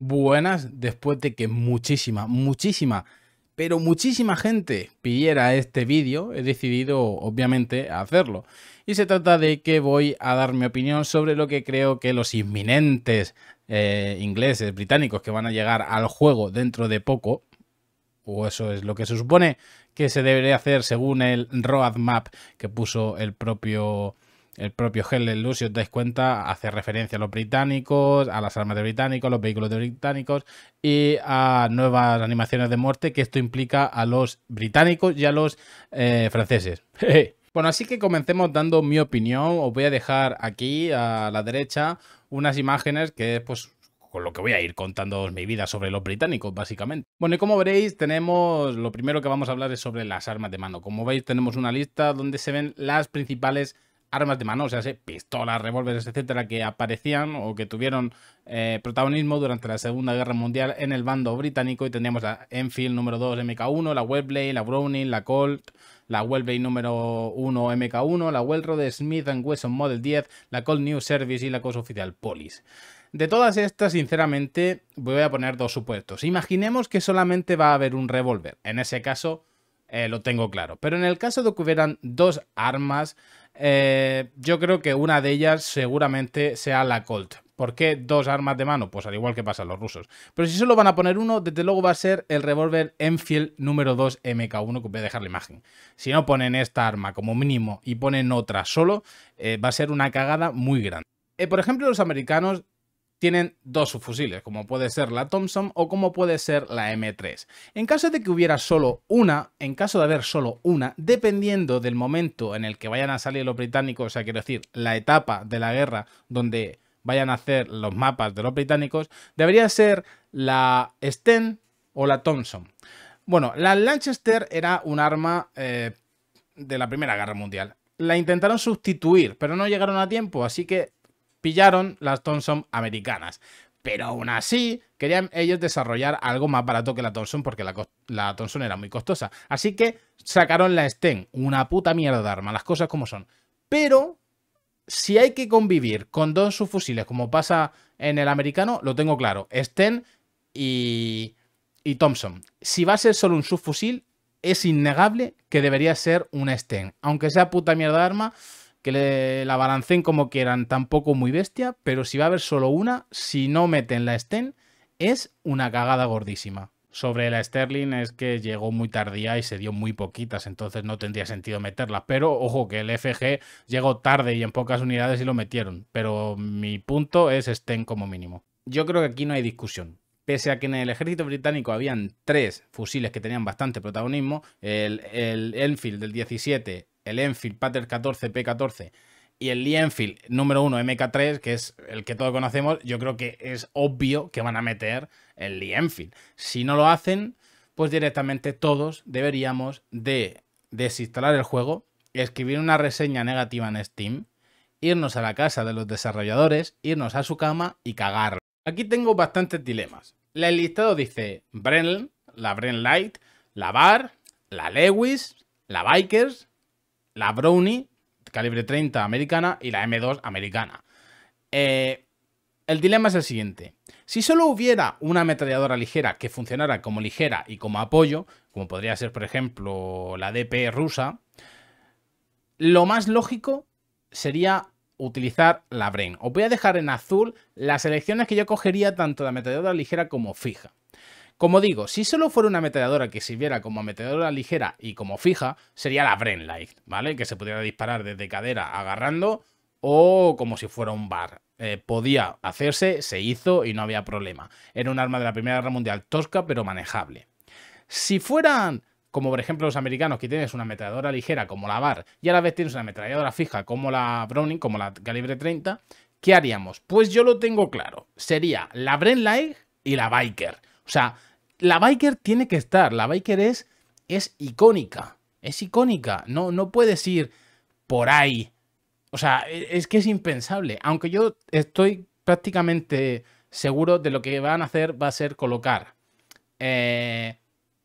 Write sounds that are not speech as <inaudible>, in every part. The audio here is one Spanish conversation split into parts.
buenas después de que muchísima, muchísima, pero muchísima gente pidiera este vídeo, he decidido obviamente hacerlo. Y se trata de que voy a dar mi opinión sobre lo que creo que los inminentes eh, ingleses, británicos que van a llegar al juego dentro de poco, o eso es lo que se supone que se debería hacer según el roadmap que puso el propio el propio Helen Luz, si os dais cuenta, hace referencia a los británicos, a las armas de británicos, a los vehículos de británicos y a nuevas animaciones de muerte que esto implica a los británicos y a los eh, franceses. <laughs> Bueno, así que comencemos dando mi opinión. Os voy a dejar aquí a la derecha unas imágenes que pues con lo que voy a ir contando mi vida sobre los británicos, básicamente. Bueno, y como veréis, tenemos lo primero que vamos a hablar es sobre las armas de mano. Como veis, tenemos una lista donde se ven las principales armas de mano, o sea, pistolas, revólveres, etcétera, que aparecían o que tuvieron eh, protagonismo durante la Segunda Guerra Mundial en el bando británico y teníamos la Enfield número 2 MK1, la Webley, la Browning, la Colt, la Webley número 1 MK1, la Wellroad Smith Wesson Model 10, la Colt New Service y la cosa oficial Polis. De todas estas, sinceramente, voy a poner dos supuestos. Imaginemos que solamente va a haber un revólver. En ese caso, eh, lo tengo claro. Pero en el caso de que hubieran dos armas, eh, yo creo que una de ellas seguramente sea la Colt. ¿Por qué dos armas de mano? Pues al igual que pasa los rusos. Pero si solo van a poner uno, desde luego va a ser el revólver Enfield número 2 MK1, que voy a dejar la imagen. Si no ponen esta arma como mínimo y ponen otra solo, eh, va a ser una cagada muy grande. Eh, por ejemplo, los americanos tienen dos subfusiles, como puede ser la Thompson o como puede ser la M3. En caso de que hubiera solo una, en caso de haber solo una, dependiendo del momento en el que vayan a salir los británicos, o sea, quiero decir, la etapa de la guerra donde vayan a hacer los mapas de los británicos, debería ser la Sten o la Thompson. Bueno, la Lanchester era un arma eh, de la Primera Guerra Mundial. La intentaron sustituir, pero no llegaron a tiempo, así que pillaron las Thompson americanas. Pero aún así, querían ellos desarrollar algo más barato que la Thompson porque la, Thompson era muy costosa. Así que sacaron la Sten, una puta mierda de arma, las cosas como son. Pero si hay que convivir con dos subfusiles, como pasa en el americano, lo tengo claro. Sten y, y Thompson. Si va a ser solo un subfusil, es innegable que debería ser una Sten. Aunque sea puta mierda de arma, que la balanceen como quieran, tampoco muy bestia, pero si va a haber solo una, si no meten la Sten, es una cagada gordísima. Sobre la Sterling es que llegó muy tardía y se dio muy poquitas, entonces no tendría sentido meterlas. Pero ojo que el FG llegó tarde y en pocas unidades y lo metieron. Pero mi punto es Sten como mínimo. Yo creo que aquí no hay discusión pese a que en el ejército británico habían tres fusiles que tenían bastante protagonismo, el, el Enfield del 17, el Enfield Pater 14 P14 y el Lee Enfield número 1 MK3, que es el que todos conocemos, yo creo que es obvio que van a meter el Lee Enfield. Si no lo hacen, pues directamente todos deberíamos de desinstalar el juego, escribir una reseña negativa en Steam, irnos a la casa de los desarrolladores, irnos a su cama y cagarlo. Aquí tengo bastantes dilemas. La listado dice Brenl, la Bren Light, la Bar, la Lewis, la Bikers, la Brownie, calibre 30 americana, y la M2 americana. Eh, el dilema es el siguiente. Si solo hubiera una ametralladora ligera que funcionara como ligera y como apoyo, como podría ser por ejemplo la DP rusa, lo más lógico sería utilizar la Brain. Os voy a dejar en azul las selecciones que yo cogería tanto de ametralladora ligera como fija. Como digo, si solo fuera una ametralladora que sirviera como ametralladora ligera y como fija, sería la Light, ¿vale? Que se pudiera disparar desde cadera agarrando o como si fuera un bar. Eh, podía hacerse, se hizo y no había problema. Era un arma de la Primera Guerra Mundial tosca pero manejable. Si fueran como por ejemplo los americanos que tienes una ametralladora ligera como la BAR y a la vez tienes una ametralladora fija como la Browning, como la calibre 30, ¿qué haríamos? Pues yo lo tengo claro, sería la Light y la Biker. O sea, la biker tiene que estar, la biker es, es icónica, es icónica, no, no puedes ir por ahí. O sea, e, es que es impensable, aunque yo estoy prácticamente seguro de lo que van a hacer va a ser colocar eh,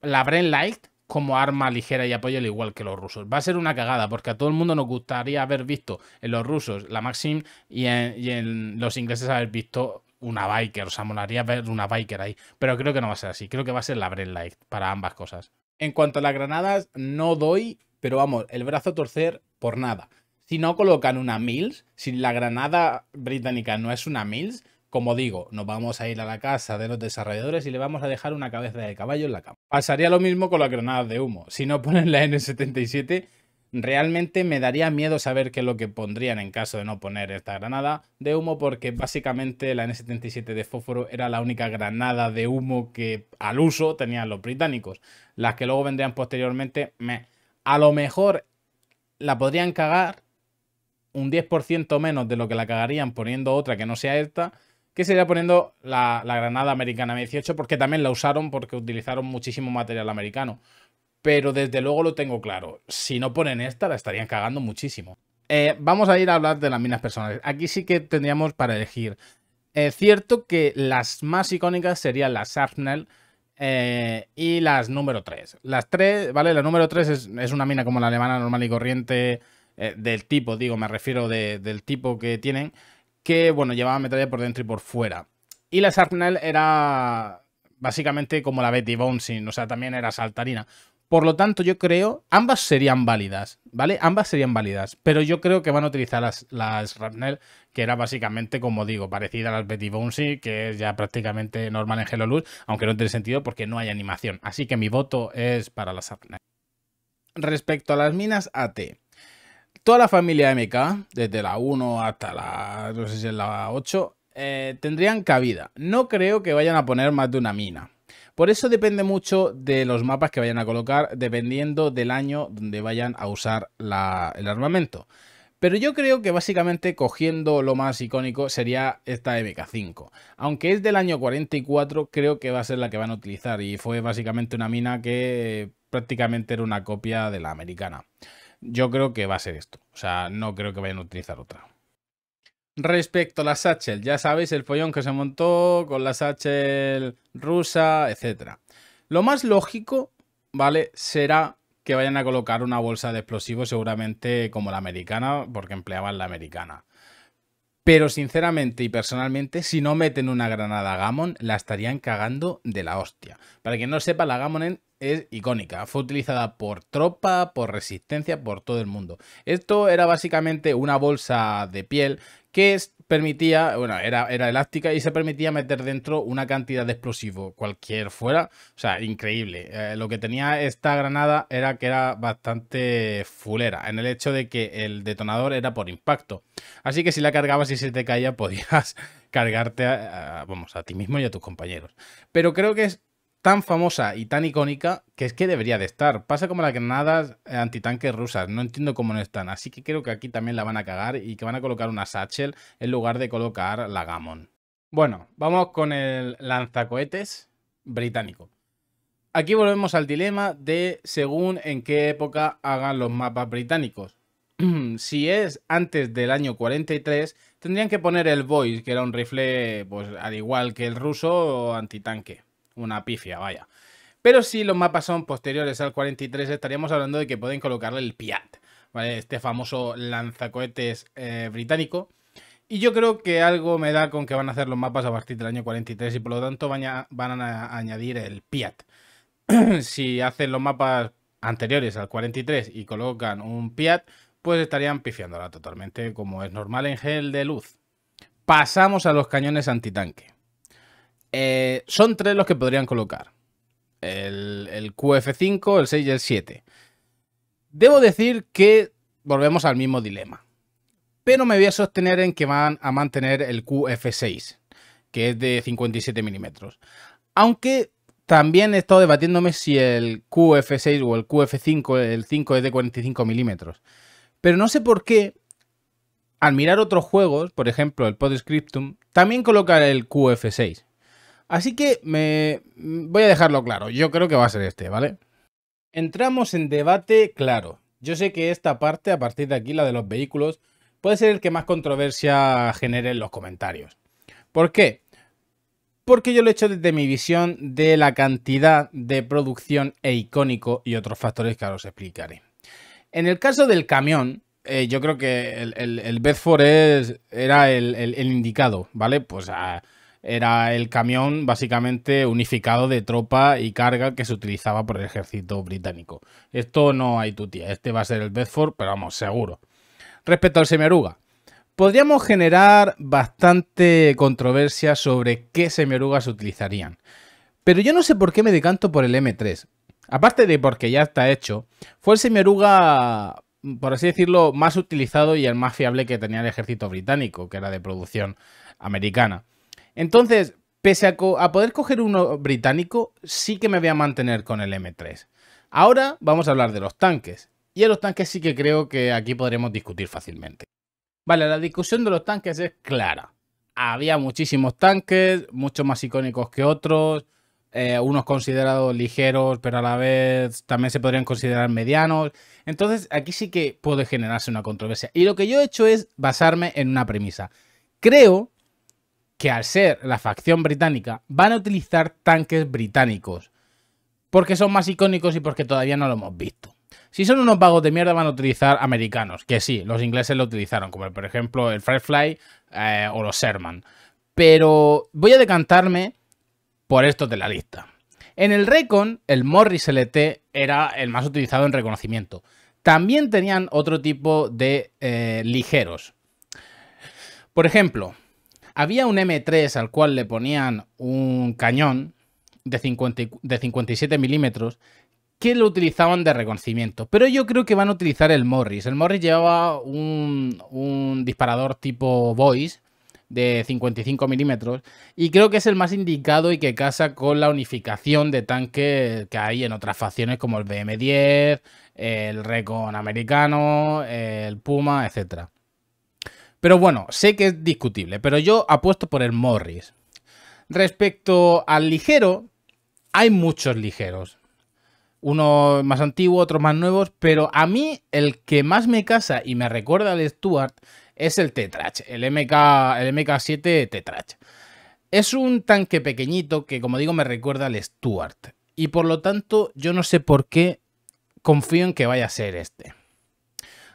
la Bren Light como arma ligera y apoyo al igual que los rusos. Va a ser una cagada porque a todo el mundo nos gustaría haber visto en los rusos la Maxim y y en los ingleses haber visto una biker, o sea, molaría ver una biker ahí. Pero creo que no va a ser así, creo que va a ser la Bread Light para ambas cosas. En cuanto a las granadas, no doy, pero vamos, el brazo torcer por nada. Si no colocan una Mills, si la granada británica no es una Mills, como digo, nos vamos a ir a la casa de los desarrolladores y le vamos a dejar una cabeza de caballo en la cama. Pasaría lo mismo con las granadas de humo. Si no ponen la N77, Realmente me daría miedo saber qué es lo que pondrían en caso de no poner esta granada de humo porque básicamente la N77 de fósforo era la única granada de humo que al uso tenían los británicos. Las que luego vendrían posteriormente, a lo mejor la podrían cagar un 10% menos de lo que la cagarían poniendo otra que no sea esta, que sería poniendo la, granada americana m 18 porque también la usaron porque utilizaron muchísimo material americano pero desde luego lo tengo claro. Si no ponen esta, la estarían cagando muchísimo. Eh, vamos a ir a hablar de las minas personales. Aquí sí que tendríamos para elegir. Es eh, cierto que las más icónicas serían las Sharpnel eh, y las número 3. Las 3, ¿vale? La número 3 es, una mina como la alemana normal y corriente del tipo, digo, me refiero del tipo que tienen, que, bueno, llevaba metralla por dentro y por fuera. Y la Sharpnell era básicamente como la Betty Bouncing, o sea, también era saltarina. Por lo tanto, yo creo, ambas serían válidas, ¿vale? Ambas serían válidas, pero yo creo que van a utilizar las, las que era básicamente, como digo, parecida a las Betty Bouncy, que es ya prácticamente normal en Hello Luz, aunque no tiene sentido porque no hay animación. Así que mi voto es para las Rapnel. Respecto a las minas AT, toda la familia MK, desde la 1 hasta la, no sé si la 8, eh, tendrían cabida. No creo que vayan a poner más de una mina, por eso depende mucho de los mapas que vayan a colocar, dependiendo del año donde vayan a usar el armamento. Pero yo creo que básicamente cogiendo lo más icónico sería esta MK5. Aunque es del año 44, creo que va a ser la que van a utilizar y fue básicamente una mina que prácticamente era una copia de la americana. Yo creo que va a ser esto. O sea, no creo que vayan a utilizar otra. Respecto a la Satchel, ya sabéis el follón que se montó con la Satchel rusa, etc. Lo más lógico, ¿vale? Será que vayan a colocar una bolsa de explosivos seguramente como la americana, porque empleaban la americana. Pero sinceramente y personalmente, si no meten una granada Gammon, la estarían cagando de la hostia. Para quien no sepa, la Gammon es icónica. Fue utilizada por tropa, por resistencia, por todo el mundo. Esto era básicamente una bolsa de piel que permitía, bueno, era, era elástica y se permitía meter dentro una cantidad de explosivo, cualquier fuera. O sea, increíble. Eh, lo que tenía esta granada era que era bastante fulera, en el hecho de que el detonador era por impacto. Así que si la cargabas y se te caía, <laughs> podías cargarte vamos, a ti mismo y a tus compañeros. Pero creo que es tan famosa y tan icónica que es que debería de estar. Pasa como las granadas eh, antitanques rusas, no entiendo cómo no están. Así que creo que aquí también la van a cagar y que van a colocar una Satchel en lugar de colocar la Gammon. Bueno, vamos con el lanzacohetes británico. Aquí volvemos al dilema de según en qué época hagan los mapas británicos. <clears throat> si es antes del año 43, tendrían que poner el Voice, que era un rifle, pues al igual que el ruso, antitanque una pifia, vaya. Pero si los mapas son posteriores al 43, estaríamos hablando de que pueden colocarle el Piat, Este famoso lanzacohetes eh, británico. Y yo creo que algo me da con que van a hacer los mapas a partir del año 43 y por lo tanto van a, van a añadir el Piat. <clears throat> si hacen los mapas anteriores al 43 y colocan un Piat, pues estarían pifiándola totalmente, como es normal en gel de luz. Pasamos a los cañones antitanque. Eh, son tres los que podrían colocar. El, QF5, el 6 y el 7. Debo decir que volvemos al mismo dilema. Pero me voy a sostener en que van a mantener el QF6, que es de 57 milímetros. Aunque también he estado debatiéndome si el QF6 o el QF5, el 5 es de 45 milímetros. Pero no sé por qué, al mirar otros juegos, por ejemplo el Podscriptum, también colocar el QF6. Así que me voy a dejarlo claro. Yo creo que va a ser este, ¿vale? Entramos en debate claro. Yo sé que esta parte, a partir de aquí, la de los vehículos, puede ser el que más controversia genere en los comentarios. ¿Por qué? Porque yo lo he hecho desde mi visión de la cantidad de producción e icónico y otros factores que ahora os explicaré. En el caso del camión, eh, yo creo que el, el, Bedford era el, el, indicado, ¿vale? Pues a, ah, era el camión básicamente unificado de tropa y carga que se utilizaba por el ejército británico. Esto no hay tutía, este va a ser el Bedford, pero vamos, seguro. Respecto al semioruga, podríamos generar bastante controversia sobre qué se utilizarían. Pero yo no sé por qué me decanto por el M3. Aparte de porque ya está hecho, fue el semioruga, por así decirlo, más utilizado y el más fiable que tenía el ejército británico, que era de producción americana. Entonces, pese a, poder coger uno británico, sí que me voy a mantener con el M3. Ahora vamos a hablar de los tanques. Y a los tanques sí que creo que aquí podremos discutir fácilmente. Vale, la discusión de los tanques es clara. Había muchísimos tanques, muchos más icónicos que otros, eh, unos considerados ligeros, pero a la vez también se podrían considerar medianos. Entonces aquí sí que puede generarse una controversia. Y lo que yo he hecho es basarme en una premisa. Creo que al ser la facción británica van a utilizar tanques británicos, porque son más icónicos y porque todavía no lo hemos visto. Si son unos vagos de mierda van a utilizar americanos, que sí, los ingleses lo utilizaron, como por ejemplo el Firefly eh, o los Sherman. Pero voy a decantarme por estos de la lista. En el Recon, el Morris LT era el más utilizado en reconocimiento. También tenían otro tipo de eh, ligeros. Por ejemplo, había un M3 al cual le ponían un cañón de, 57 milímetros que lo utilizaban de reconocimiento. Pero yo creo que van a utilizar el Morris. El Morris llevaba un, disparador tipo Voice de 55 milímetros y creo que es el más indicado y que casa con la unificación de tanque que hay en otras facciones como el BM-10, el Recon americano, el Puma, etcétera. Pero bueno, sé que es discutible, pero yo apuesto por el Morris. Respecto al ligero, hay muchos ligeros. Uno más antiguo, otro más nuevos, pero a mí el que más me casa y me recuerda al Stuart es el Tetrach, el, MK, el MK7 Tetrach. Es un tanque pequeñito que, como digo, me recuerda al Stuart. Y por lo tanto, yo no sé por qué confío en que vaya a ser este.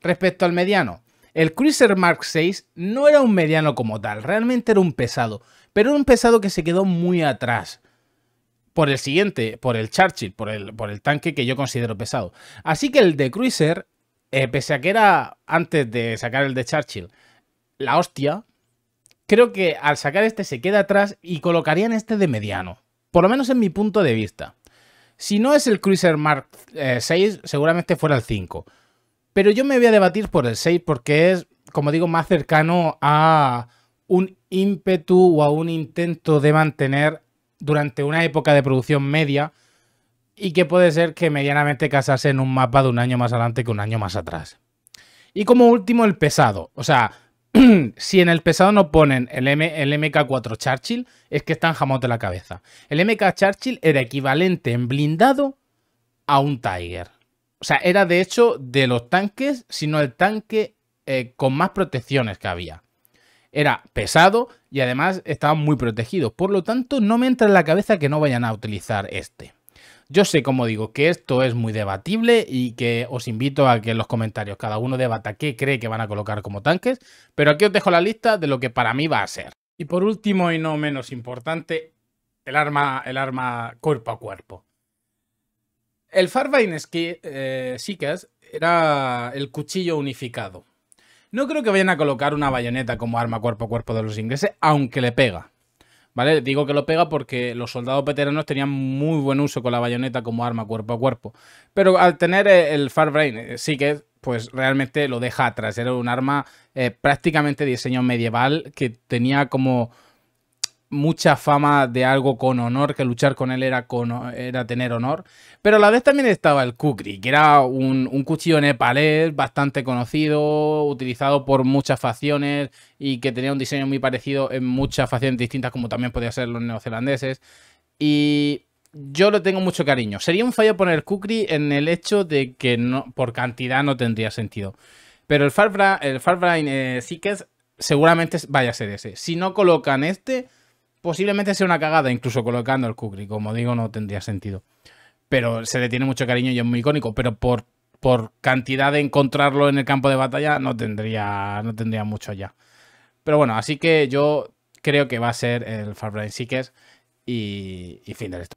Respecto al mediano, el Cruiser Mark VI no era un mediano como tal, realmente era un pesado, pero era un pesado que se quedó muy atrás. Por el siguiente, por el Churchill, por el, por el tanque que yo considero pesado. Así que el de Cruiser, eh, pese a que era antes de sacar el de Churchill, la hostia, creo que al sacar este se queda atrás y colocarían este de mediano. Por lo menos en mi punto de vista. Si no es el Cruiser Mark VI, eh, seguramente fuera el 5. Pero yo me voy a debatir por el 6 porque es, como digo, más cercano a un ímpetu o a un intento de mantener durante una época de producción media y que puede ser que medianamente casase en un mapa de un año más adelante que un año más atrás. Y como último, el pesado. O sea, <clears throat> si en el pesado no ponen el, MK4 Churchill, es que están jamón de la cabeza. El MK Churchill era equivalente en blindado a un Tiger. O sea, era de hecho de los tanques, sino el tanque eh, con más protecciones que había. Era pesado y además estaba muy protegido. Por lo tanto, no me entra en la cabeza que no vayan a utilizar este. Yo sé, como digo, que esto es muy debatible y que os invito a que en los comentarios cada uno debata qué cree que van a colocar como tanques, pero aquí os dejo la lista de lo que para mí va a ser. Y por último y no menos importante, el arma, el arma cuerpo a cuerpo. El Farvine eh, Seekers era el cuchillo unificado. No creo que vayan a colocar una bayoneta como arma cuerpo a cuerpo de los ingleses, aunque le pega. ¿Vale? Digo que lo pega porque los soldados veteranos tenían muy buen uso con la bayoneta como arma cuerpo a cuerpo. Pero al tener eh, el Farbrain Seekers, pues realmente lo deja atrás. Era un arma eh, prácticamente diseño medieval que tenía como mucha fama de algo con honor, que luchar con él era, con, era tener honor. Pero a la vez también estaba el Kukri, que era un, cuchillo nepalés bastante conocido, utilizado por muchas facciones y que tenía un diseño muy parecido en muchas facciones distintas, como también podía ser los neozelandeses. Y yo lo tengo mucho cariño. Sería un fallo poner Kukri en el hecho de que no, por cantidad no tendría sentido. Pero el Farbrine el eh, seguramente vaya a ser ese. Si no colocan este, posiblemente sea una cagada, incluso colocando el Kukri, como digo, no tendría sentido. Pero se le tiene mucho cariño y es muy icónico, pero por, por cantidad de encontrarlo en el campo de batalla no tendría, no tendría mucho allá. Pero bueno, así que yo creo que va a ser el Far Brain Seekers y, y fin de esto.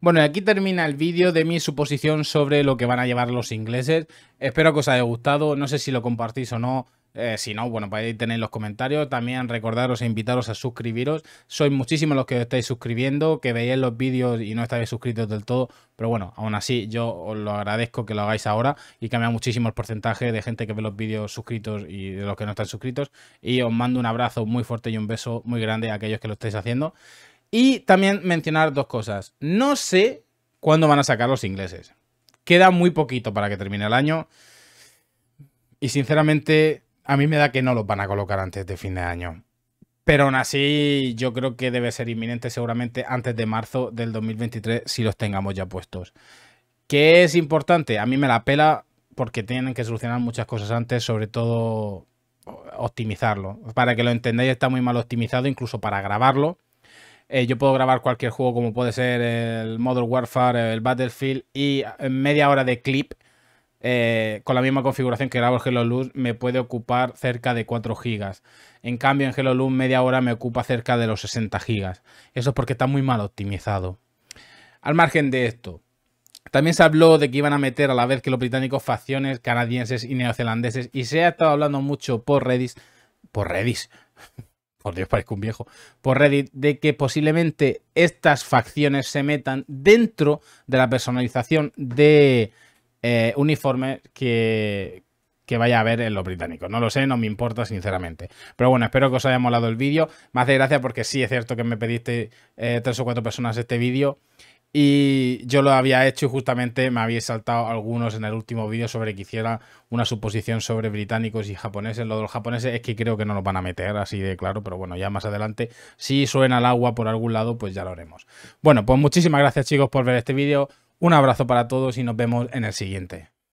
Bueno, y aquí termina el vídeo de mi suposición sobre lo que van a llevar los ingleses. Espero que os haya gustado, no sé si lo compartís o no, eh, si no, bueno, podéis pues tener los comentarios. También recordaros e invitaros a suscribiros. Sois muchísimos los que os estáis suscribiendo, que veis los vídeos y no estáis suscritos del todo. Pero bueno, aún así yo os lo agradezco que lo hagáis ahora y cambia muchísimo el porcentaje de gente que ve los vídeos suscritos y de los que no están suscritos. Y os mando un abrazo muy fuerte y un beso muy grande a aquellos que lo estáis haciendo. Y también mencionar dos cosas. No sé cuándo van a sacar los ingleses. Queda muy poquito para que termine el año. Y sinceramente a mí me da que no los van a colocar antes de fin de año. Pero aún así, yo creo que debe ser inminente seguramente antes de marzo del 2023 si los tengamos ya puestos. ¿Qué es importante? A mí me la pela porque tienen que solucionar muchas cosas antes, sobre todo optimizarlo. Para que lo entendáis, está muy mal optimizado, incluso para grabarlo. Eh, yo puedo grabar cualquier juego como puede ser el Modern Warfare, el Battlefield y media hora de clip eh, con la misma configuración que era el Hello me puede ocupar cerca de 4 gigas. En cambio, en Hello media hora me ocupa cerca de los 60 gigas. Eso es porque está muy mal optimizado. Al margen de esto, también se habló de que iban a meter a la vez que los británicos facciones canadienses y neozelandeses. Y se ha estado hablando mucho por Redis, Por Redis, <laughs> Por Dios, parezco un viejo. Por Reddit, de que posiblemente estas facciones se metan dentro de la personalización de eh, uniforme que, vaya a haber en los británicos. No lo sé, no me importa sinceramente. Pero bueno, espero que os haya molado el vídeo. Me hace gracia porque sí es cierto que me pediste eh, tres o cuatro personas este vídeo. Y yo lo había hecho y justamente me había saltado algunos en el último vídeo sobre que hiciera una suposición sobre británicos y japoneses. Lo de los japoneses es que creo que no nos van a meter así de claro, pero bueno, ya más adelante, si suena el agua por algún lado, pues ya lo haremos. Bueno, pues muchísimas gracias chicos por ver este vídeo. Un abrazo para todos y nos vemos en el siguiente.